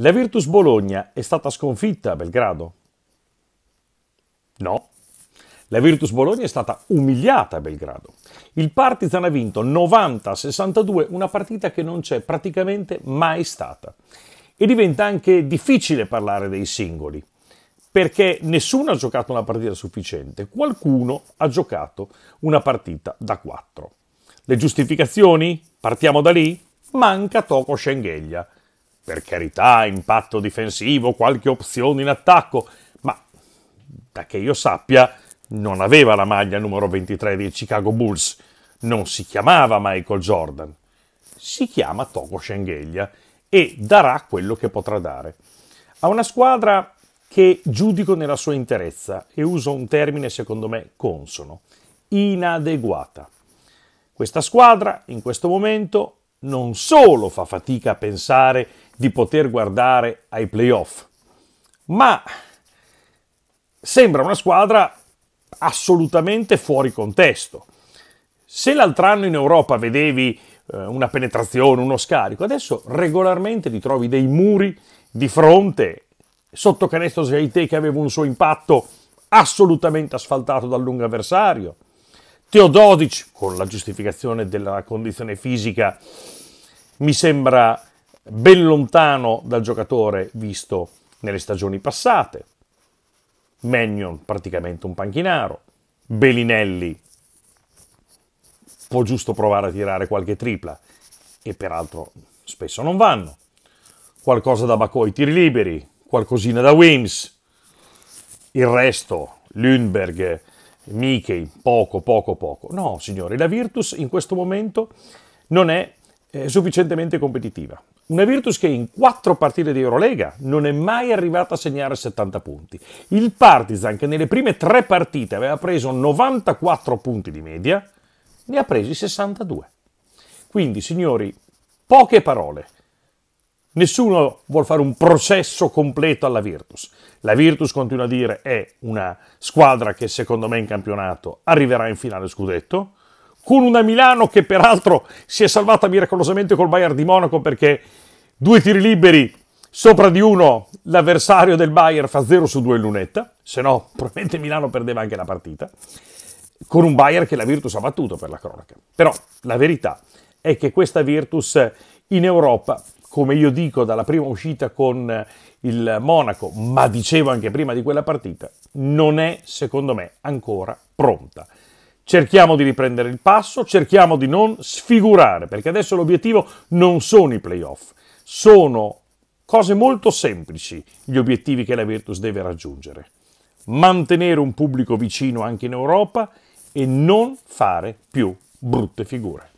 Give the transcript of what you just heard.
La Virtus Bologna è stata sconfitta a Belgrado? No. La Virtus Bologna è stata umiliata a Belgrado. Il Partizan ha vinto 90-62, una partita che non c'è praticamente mai stata. E diventa anche difficile parlare dei singoli, perché nessuno ha giocato una partita sufficiente, qualcuno ha giocato una partita da 4. Le giustificazioni? Partiamo da lì? Manca Toco Schengheglia per carità, impatto difensivo, qualche opzione in attacco, ma da che io sappia non aveva la maglia numero 23 dei Chicago Bulls, non si chiamava Michael Jordan, si chiama Togo Shengheglia e darà quello che potrà dare. A una squadra che giudico nella sua interezza e uso un termine secondo me consono, inadeguata. Questa squadra in questo momento non solo fa fatica a pensare di poter guardare ai playoff. Ma sembra una squadra assolutamente fuori contesto. Se l'altro anno in Europa vedevi eh, una penetrazione, uno scarico, adesso regolarmente ti trovi dei muri di fronte sotto canestro Sgaite che aveva un suo impatto assolutamente asfaltato dal lungo avversario. Teodosic, con la giustificazione della condizione fisica, mi sembra ben lontano dal giocatore visto nelle stagioni passate. Magnon praticamente un panchinaro, Belinelli può giusto provare a tirare qualche tripla e peraltro spesso non vanno. Qualcosa da Bacò ai tiri liberi, qualcosina da Wims. Il resto, Lundberg, Michei, poco, poco, poco. No, signori, la Virtus in questo momento non è eh, sufficientemente competitiva. Una Virtus che in quattro partite di Eurolega non è mai arrivata a segnare 70 punti. Il Partizan che nelle prime tre partite aveva preso 94 punti di media, ne ha presi 62. Quindi, signori, poche parole. Nessuno vuole fare un processo completo alla Virtus. La Virtus, continua a dire, è una squadra che secondo me in campionato arriverà in finale scudetto con una Milano che peraltro si è salvata miracolosamente col Bayern di Monaco perché due tiri liberi sopra di uno l'avversario del Bayern fa 0 su 2 in lunetta, se no probabilmente Milano perdeva anche la partita, con un Bayern che la Virtus ha battuto per la cronaca. Però la verità è che questa Virtus in Europa, come io dico dalla prima uscita con il Monaco, ma dicevo anche prima di quella partita, non è secondo me ancora pronta. Cerchiamo di riprendere il passo, cerchiamo di non sfigurare, perché adesso l'obiettivo non sono i playoff, sono cose molto semplici gli obiettivi che la Virtus deve raggiungere. Mantenere un pubblico vicino anche in Europa e non fare più brutte figure.